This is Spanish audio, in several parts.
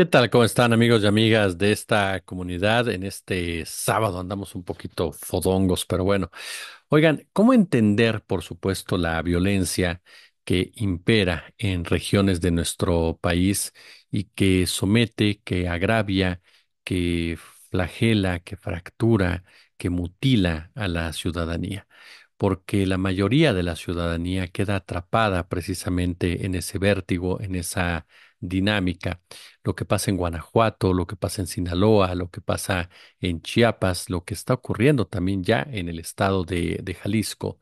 ¿Qué tal? ¿Cómo están amigos y amigas de esta comunidad? En este sábado andamos un poquito fodongos, pero bueno. Oigan, ¿cómo entender, por supuesto, la violencia que impera en regiones de nuestro país y que somete, que agravia, que flagela, que fractura, que mutila a la ciudadanía? porque la mayoría de la ciudadanía queda atrapada precisamente en ese vértigo, en esa dinámica, lo que pasa en Guanajuato, lo que pasa en Sinaloa, lo que pasa en Chiapas, lo que está ocurriendo también ya en el estado de, de Jalisco.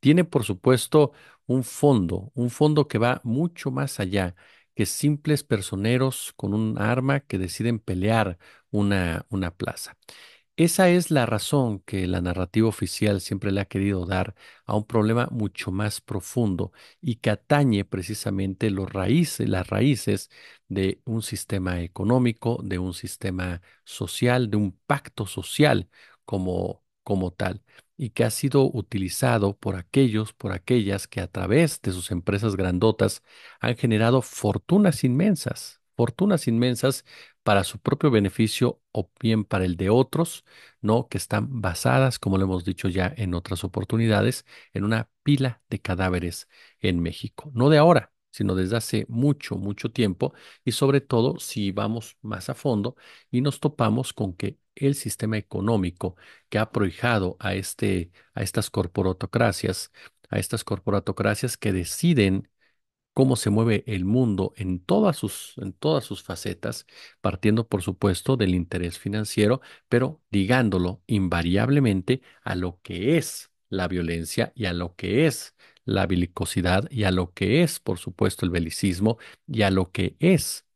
Tiene, por supuesto, un fondo, un fondo que va mucho más allá que simples personeros con un arma que deciden pelear una, una plaza. Esa es la razón que la narrativa oficial siempre le ha querido dar a un problema mucho más profundo y que atañe precisamente las raíces de un sistema económico, de un sistema social, de un pacto social como, como tal, y que ha sido utilizado por aquellos, por aquellas que a través de sus empresas grandotas han generado fortunas inmensas fortunas inmensas para su propio beneficio o bien para el de otros, ¿no? Que están basadas, como lo hemos dicho ya en otras oportunidades, en una pila de cadáveres en México. No de ahora, sino desde hace mucho, mucho tiempo, y sobre todo si vamos más a fondo y nos topamos con que el sistema económico que ha prohijado a, este, a estas corporatocracias, a estas corporatocracias que deciden cómo se mueve el mundo en todas sus, en todas sus facetas, partiendo por supuesto del interés financiero, pero digándolo invariablemente a lo que es la violencia y a lo que es la belicosidad y a lo que es, por supuesto, el belicismo y a lo que es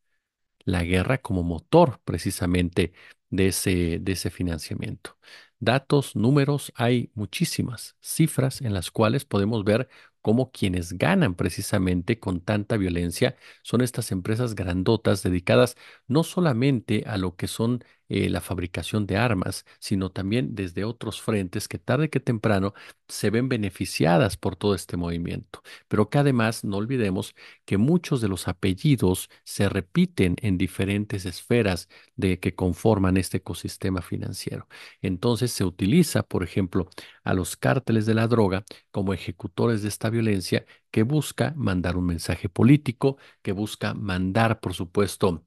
la guerra como motor precisamente de ese, de ese financiamiento. Datos, números, hay muchísimas cifras en las cuales podemos ver cómo quienes ganan precisamente con tanta violencia son estas empresas grandotas dedicadas no solamente a lo que son eh, la fabricación de armas, sino también desde otros frentes que tarde que temprano se ven beneficiadas por todo este movimiento. Pero que además no olvidemos que muchos de los apellidos se repiten en diferentes esferas de que conforman este ecosistema financiero. Entonces se utiliza, por ejemplo, a los cárteles de la droga como ejecutores de esta violencia que busca mandar un mensaje político, que busca mandar, por supuesto,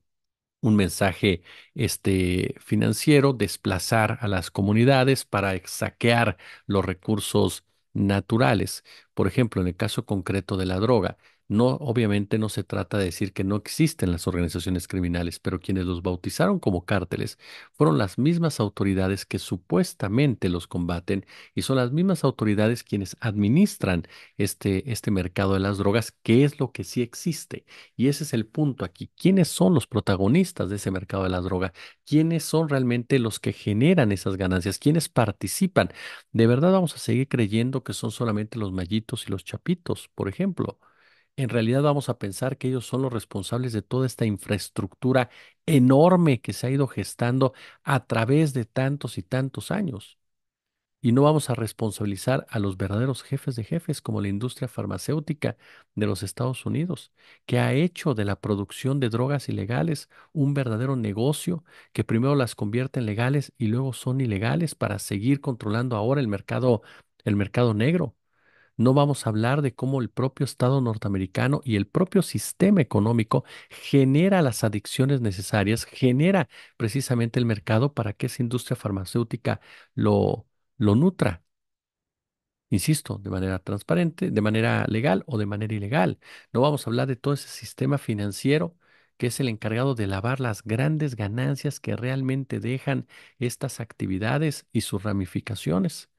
un mensaje este, financiero, desplazar a las comunidades para saquear los recursos naturales. Por ejemplo, en el caso concreto de la droga, no, obviamente no se trata de decir que no existen las organizaciones criminales, pero quienes los bautizaron como cárteles fueron las mismas autoridades que supuestamente los combaten y son las mismas autoridades quienes administran este, este mercado de las drogas, que es lo que sí existe. Y ese es el punto aquí. ¿Quiénes son los protagonistas de ese mercado de las drogas? ¿Quiénes son realmente los que generan esas ganancias? ¿Quiénes participan? ¿De verdad vamos a seguir creyendo que son solamente los mallitos y los chapitos, por ejemplo? en realidad vamos a pensar que ellos son los responsables de toda esta infraestructura enorme que se ha ido gestando a través de tantos y tantos años. Y no vamos a responsabilizar a los verdaderos jefes de jefes como la industria farmacéutica de los Estados Unidos, que ha hecho de la producción de drogas ilegales un verdadero negocio, que primero las convierte en legales y luego son ilegales para seguir controlando ahora el mercado, el mercado negro no vamos a hablar de cómo el propio Estado norteamericano y el propio sistema económico genera las adicciones necesarias, genera precisamente el mercado para que esa industria farmacéutica lo, lo nutra. Insisto, de manera transparente, de manera legal o de manera ilegal. No vamos a hablar de todo ese sistema financiero que es el encargado de lavar las grandes ganancias que realmente dejan estas actividades y sus ramificaciones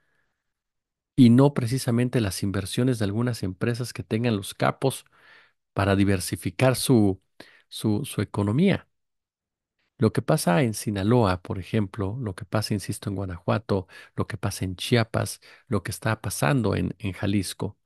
y no precisamente las inversiones de algunas empresas que tengan los capos para diversificar su, su, economía. Lo que pasa en Sinaloa, por ejemplo, lo que pasa, insisto, en Guanajuato, lo que pasa en Chiapas, lo que está pasando en, en Jalisco,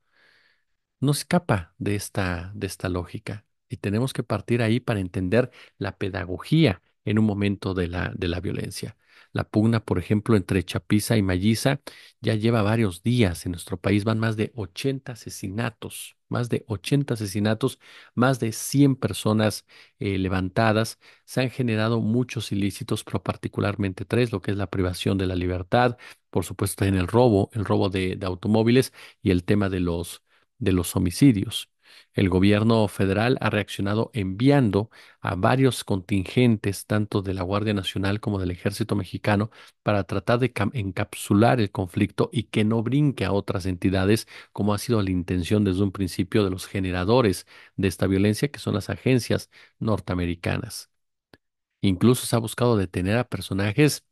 no escapa de esta, de esta lógica. Y tenemos que partir ahí para entender la pedagogía en un momento de la, de la violencia. La pugna, por ejemplo, entre Chapiza y Malliza ya lleva varios días. En nuestro país van más de 80 asesinatos, más de 80 asesinatos, más de 100 personas eh, levantadas. Se han generado muchos ilícitos, pero particularmente tres, lo que es la privación de la libertad, por supuesto en el robo, el robo de, de automóviles y el tema de los, de los homicidios. El gobierno federal ha reaccionado enviando a varios contingentes, tanto de la Guardia Nacional como del Ejército Mexicano, para tratar de encapsular el conflicto y que no brinque a otras entidades, como ha sido la intención desde un principio de los generadores de esta violencia, que son las agencias norteamericanas. Incluso se ha buscado detener a personajes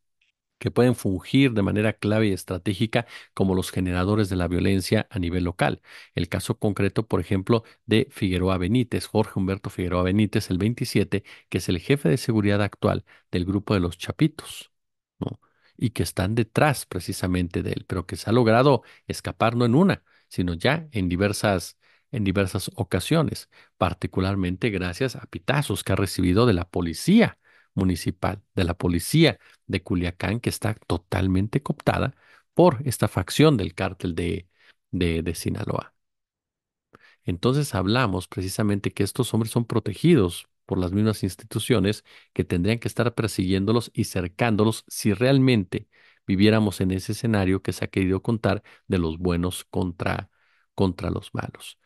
que pueden fungir de manera clave y estratégica como los generadores de la violencia a nivel local. El caso concreto, por ejemplo, de Figueroa Benítez, Jorge Humberto Figueroa Benítez, el 27, que es el jefe de seguridad actual del grupo de los Chapitos, y que están detrás precisamente de él, pero que se ha logrado escapar no en una, sino ya en diversas en diversas ocasiones, particularmente gracias a pitazos que ha recibido de la policía municipal de la policía de Culiacán, que está totalmente cooptada por esta facción del cártel de, de, Sinaloa. Entonces hablamos precisamente que estos hombres son protegidos por las mismas instituciones que tendrían que estar persiguiéndolos y cercándolos si realmente viviéramos en ese escenario que se ha querido contar de los buenos contra, contra los malos.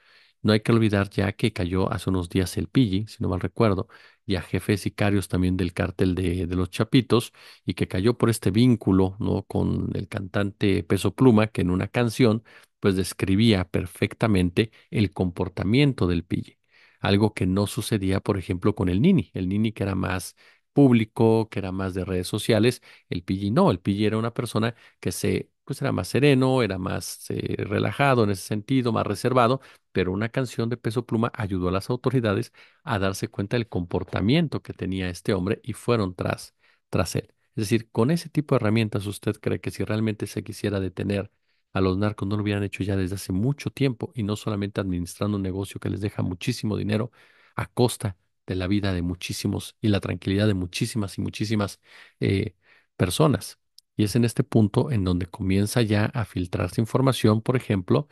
No hay que olvidar ya que cayó hace unos días el Pigi, si no mal recuerdo, y a jefes sicarios también del cártel de, los Chapitos y que cayó por este vínculo ¿no? con el cantante Peso Pluma que en una canción pues describía perfectamente el comportamiento del Pille, algo que no sucedía por ejemplo con el Nini, el Nini que era más público, que era más de redes sociales, el pilli no, el Pille era una persona que se era más sereno, era más eh, relajado en ese sentido, más reservado, pero una canción de Peso Pluma ayudó a las autoridades a darse cuenta del comportamiento que tenía este hombre y fueron tras, tras él. Es decir, con ese tipo de herramientas, ¿usted cree que si realmente se quisiera detener a los narcos no lo hubieran hecho ya desde hace mucho tiempo y no solamente administrando un negocio que les deja muchísimo dinero a costa de la vida de muchísimos y la tranquilidad de muchísimas y muchísimas eh, personas. Y es en este punto en donde comienza ya a filtrarse información, por ejemplo,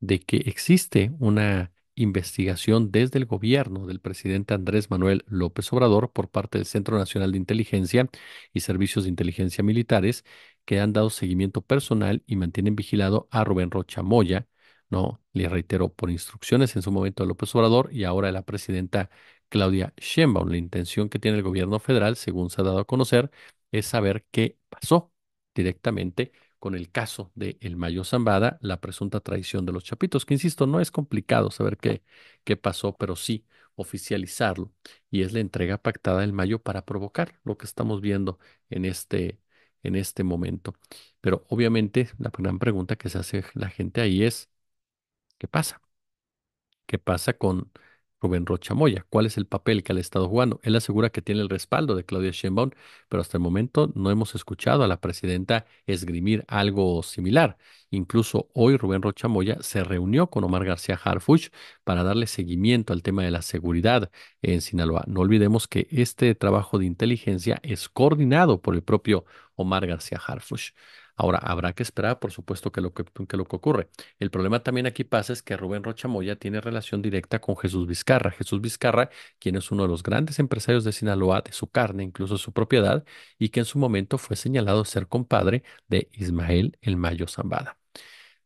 de que existe una investigación desde el gobierno del presidente Andrés Manuel López Obrador por parte del Centro Nacional de Inteligencia y Servicios de Inteligencia Militares que han dado seguimiento personal y mantienen vigilado a Rubén Rocha Moya, ¿no? Le reitero, por instrucciones en su momento a López Obrador y ahora a la presidenta Claudia Sheinbaum. La intención que tiene el gobierno federal, según se ha dado a conocer, es saber qué pasó directamente con el caso de El Mayo Zambada, la presunta traición de los Chapitos, que insisto, no es complicado saber qué, qué pasó, pero sí oficializarlo, y es la entrega pactada del Mayo para provocar lo que estamos viendo en este, en este momento. Pero obviamente la gran pregunta que se hace la gente ahí es, ¿qué pasa? ¿Qué pasa con Rubén Rocha Moya. ¿Cuál es el papel que ha estado jugando? Él asegura que tiene el respaldo de Claudia Sheinbaum, pero hasta el momento no hemos escuchado a la presidenta esgrimir algo similar. Incluso hoy Rubén Rocha Moya se reunió con Omar García Harfuch para darle seguimiento al tema de la seguridad en Sinaloa. No olvidemos que este trabajo de inteligencia es coordinado por el propio Omar García Harfuch. Ahora, habrá que esperar, por supuesto, que lo que, ocurre. El problema también aquí pasa es que Rubén Rocha Moya tiene relación directa con Jesús Vizcarra. Jesús Vizcarra, quien es uno de los grandes empresarios de Sinaloa, de su carne, incluso su propiedad, y que en su momento fue señalado ser compadre de Ismael El Mayo Zambada.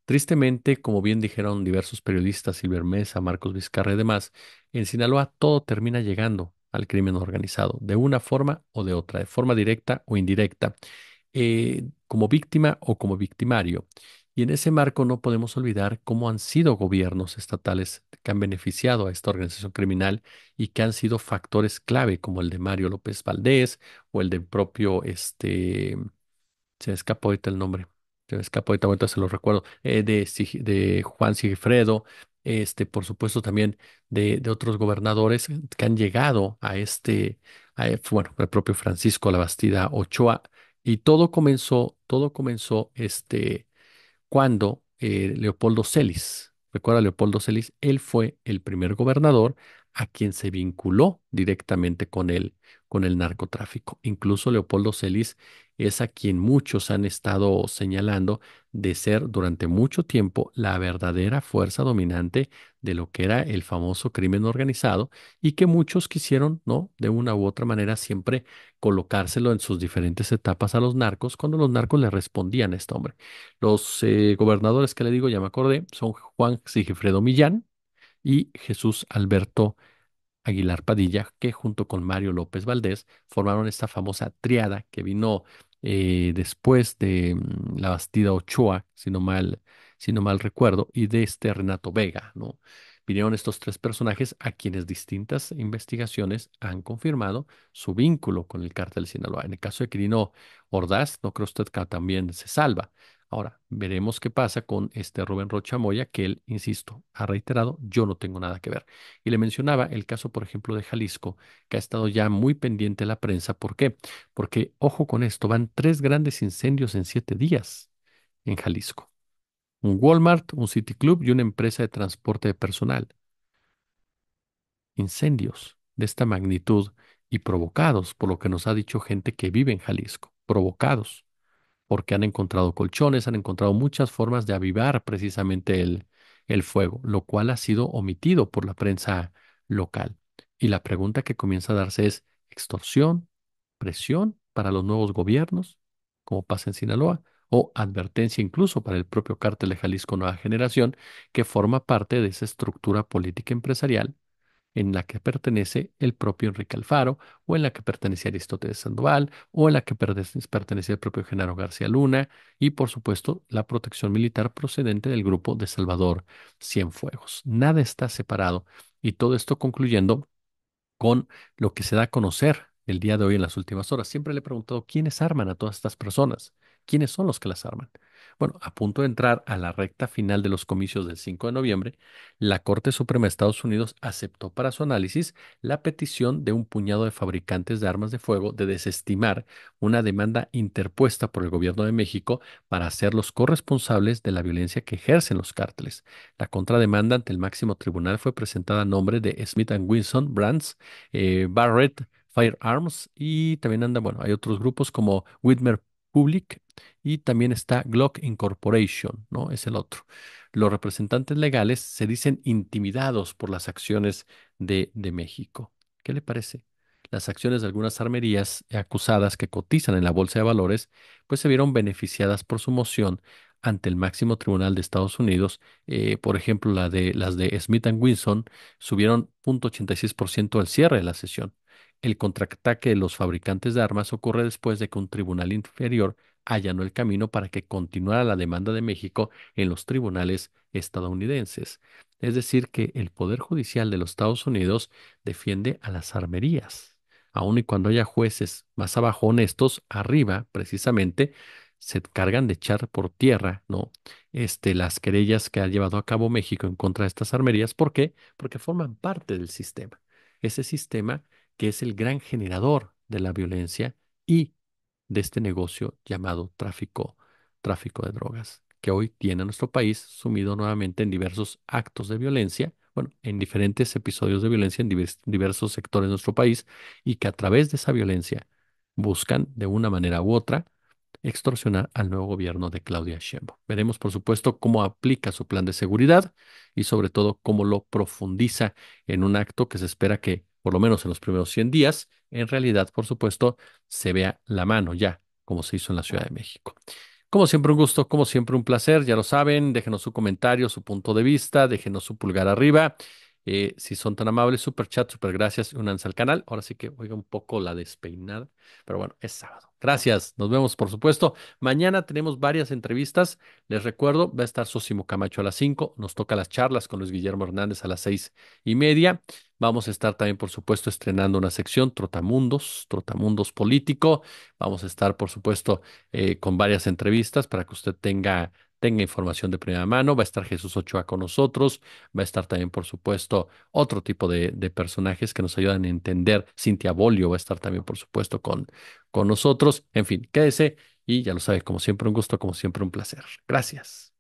Tristemente, como bien dijeron diversos periodistas, Silver Mesa, Marcos Vizcarra y demás, en Sinaloa todo termina llegando al crimen organizado, de una forma o de otra, de forma directa o indirecta. Eh, como víctima o como victimario. Y en ese marco no podemos olvidar cómo han sido gobiernos estatales que han beneficiado a esta organización criminal y que han sido factores clave, como el de Mario López Valdés o el del propio, este, se escapó ahorita el nombre, se escapó ahorita, ahorita se lo recuerdo, eh, de, de Juan Sigifredo, este, por supuesto también de, otros gobernadores que han llegado a este, e, bueno, el propio Francisco Labastida Ochoa, y todo comenzó, todo comenzó este, cuando eh, Leopoldo Celis, recuerda Leopoldo Celis, él fue el primer gobernador a quien se vinculó directamente con él, con el narcotráfico. Incluso Leopoldo Celis es a quien muchos han estado señalando de ser durante mucho tiempo la verdadera fuerza dominante de lo que era el famoso crimen organizado y que muchos quisieron, ¿no? De una u otra manera siempre colocárselo en sus diferentes etapas a los narcos cuando los narcos le respondían a este hombre. Los eh, gobernadores que le digo, ya me acordé, son Juan Sigifredo Millán y Jesús Alberto Aguilar Padilla, que junto con Mario López Valdés formaron esta famosa triada que vino eh, después de mm, la Bastida Ochoa, si no mal, mal recuerdo, y de este Renato Vega, ¿no? Vinieron estos tres personajes a quienes distintas investigaciones han confirmado su vínculo con el cártel Sinaloa. En el caso de Quirino Ordaz, no creo usted que también se salva, Ahora, veremos qué pasa con este Rubén Rocha Moya, que él, insisto, ha reiterado, yo no tengo nada que ver. Y le mencionaba el caso, por ejemplo, de Jalisco, que ha estado ya muy pendiente la prensa. ¿Por qué? Porque, ojo con esto, van tres grandes incendios en siete días en Jalisco. Un Walmart, un City Club y una empresa de transporte de personal. Incendios de esta magnitud y provocados por lo que nos ha dicho gente que vive en Jalisco, provocados porque han encontrado colchones, han encontrado muchas formas de avivar precisamente el, fuego, lo cual ha sido omitido por la prensa local. Y la pregunta que comienza a darse es, ¿extorsión? ¿Presión para los nuevos gobiernos, como pasa en Sinaloa? ¿O advertencia incluso para el propio cártel de Jalisco Nueva Generación, que forma parte de esa estructura política empresarial en la que pertenece el propio Enrique Alfaro, o en la que pertenece Aristóteles Sandoval, o en la que pertenece el propio Genaro García Luna, y por supuesto la protección militar procedente del grupo de Salvador Cienfuegos. Nada está separado, y todo esto concluyendo con lo que se da a conocer el día de hoy en las últimas horas. Siempre le he preguntado quiénes arman a todas estas personas. ¿Quiénes son los que las arman? Bueno, a punto de entrar a la recta final de los comicios del 5 de noviembre, la Corte Suprema de Estados Unidos aceptó para su análisis la petición de un puñado de fabricantes de armas de fuego de desestimar una demanda interpuesta por el gobierno de México para hacerlos corresponsables de la violencia que ejercen los cárteles. La contrademanda ante el máximo tribunal fue presentada a nombre de Smith Wilson, Brands, eh, Barrett, Firearms y también anda, bueno, hay otros grupos como Whitmer Public y también está Glock Incorporation, ¿no? Es el otro. Los representantes legales se dicen intimidados por las acciones de, de México. ¿Qué le parece? Las acciones de algunas armerías acusadas que cotizan en la Bolsa de Valores, pues se vieron beneficiadas por su moción ante el máximo tribunal de Estados Unidos. Eh, por ejemplo, la de, las de Smith Winson subieron 0.86% al cierre de la sesión. El contraataque de los fabricantes de armas ocurre después de que un tribunal inferior allanó el camino para que continuara la demanda de México en los tribunales estadounidenses. Es decir, que el Poder Judicial de los Estados Unidos defiende a las armerías. Aun y cuando haya jueces más abajo honestos, arriba, precisamente, se cargan de echar por tierra, ¿no? Este, las querellas que ha llevado a cabo México en contra de estas armerías. ¿Por qué? Porque forman parte del sistema. Ese sistema que es el gran generador de la violencia y de este negocio llamado tráfico, tráfico de drogas, que hoy tiene a nuestro país sumido nuevamente en diversos actos de violencia, bueno, en diferentes episodios de violencia en diversos sectores de nuestro país y que a través de esa violencia buscan de una manera u otra extorsionar al nuevo gobierno de Claudia Sheinbaum. Veremos, por supuesto, cómo aplica su plan de seguridad y sobre todo cómo lo profundiza en un acto que se espera que por lo menos en los primeros 100 días, en realidad, por supuesto, se vea la mano ya, como se hizo en la Ciudad de México. Como siempre, un gusto, como siempre, un placer, ya lo saben, déjenos su comentario, su punto de vista, déjenos su pulgar arriba. Eh, si son tan amables, super chat, super gracias, únanse al canal. Ahora sí que oiga un poco la despeinada, pero bueno, es sábado. Gracias, nos vemos por supuesto. Mañana tenemos varias entrevistas. Les recuerdo, va a estar Sosimo Camacho a las 5, nos toca las charlas con Luis Guillermo Hernández a las seis y media. Vamos a estar también, por supuesto, estrenando una sección, Trotamundos, Trotamundos Político. Vamos a estar, por supuesto, eh, con varias entrevistas para que usted tenga tenga información de primera mano. Va a estar Jesús Ochoa con nosotros. Va a estar también, por supuesto, otro tipo de, personajes que nos ayudan a entender. Cintia Bolio va a estar también, por supuesto, con, con nosotros. En fin, quédese y ya lo sabes como siempre, un gusto, como siempre, un placer. Gracias.